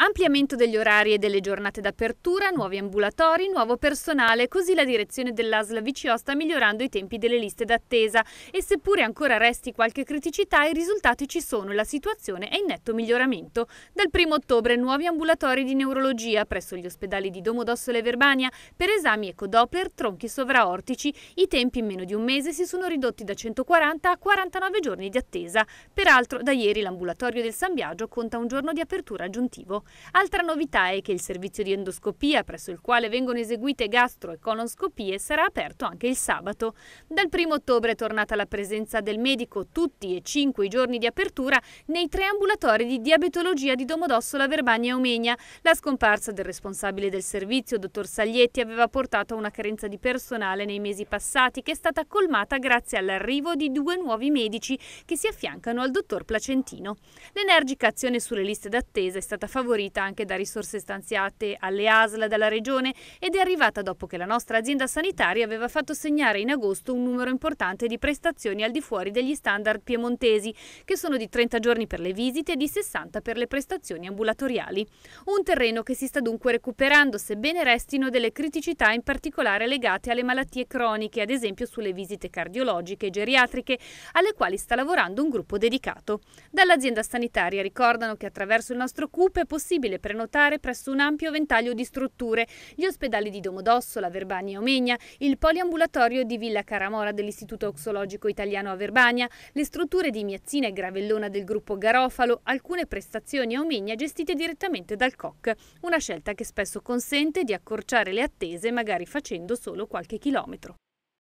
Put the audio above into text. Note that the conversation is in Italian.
Ampliamento degli orari e delle giornate d'apertura, nuovi ambulatori, nuovo personale, così la direzione dell'ASL VCO sta migliorando i tempi delle liste d'attesa e seppure ancora resti qualche criticità i risultati ci sono e la situazione è in netto miglioramento. Dal 1 ottobre nuovi ambulatori di neurologia presso gli ospedali di Domodossola e Verbania per esami ecodoppler, tronchi sovraortici. I tempi in meno di un mese si sono ridotti da 140 a 49 giorni di attesa. Peraltro da ieri l'ambulatorio del San Biagio conta un giorno di apertura aggiuntivo. Altra novità è che il servizio di endoscopia, presso il quale vengono eseguite gastro e colonscopie, sarà aperto anche il sabato. Dal 1 ottobre è tornata la presenza del medico tutti e cinque i giorni di apertura nei tre ambulatori di diabetologia di Domodossola, Verbania e Omegna. La scomparsa del responsabile del servizio, dottor Saglietti, aveva portato a una carenza di personale nei mesi passati che è stata colmata grazie all'arrivo di due nuovi medici che si affiancano al dottor Placentino. L'energica azione sulle liste d'attesa è stata favorita favorita anche da risorse stanziate alle ASL dalla Regione ed è arrivata dopo che la nostra azienda sanitaria aveva fatto segnare in agosto un numero importante di prestazioni al di fuori degli standard piemontesi, che sono di 30 giorni per le visite e di 60 per le prestazioni ambulatoriali. Un terreno che si sta dunque recuperando, sebbene restino delle criticità in particolare legate alle malattie croniche, ad esempio sulle visite cardiologiche e geriatriche, alle quali sta lavorando un gruppo dedicato. Dall'azienda sanitaria ricordano che attraverso il nostro CUP è possibile possibile prenotare presso un ampio ventaglio di strutture, gli ospedali di Domodosso, la Verbania e Omegna, il poliambulatorio di Villa Caramora dell'Istituto Oxologico Italiano a Verbania, le strutture di Miazzina e Gravellona del gruppo Garofalo, alcune prestazioni a Omegna gestite direttamente dal COC, una scelta che spesso consente di accorciare le attese magari facendo solo qualche chilometro.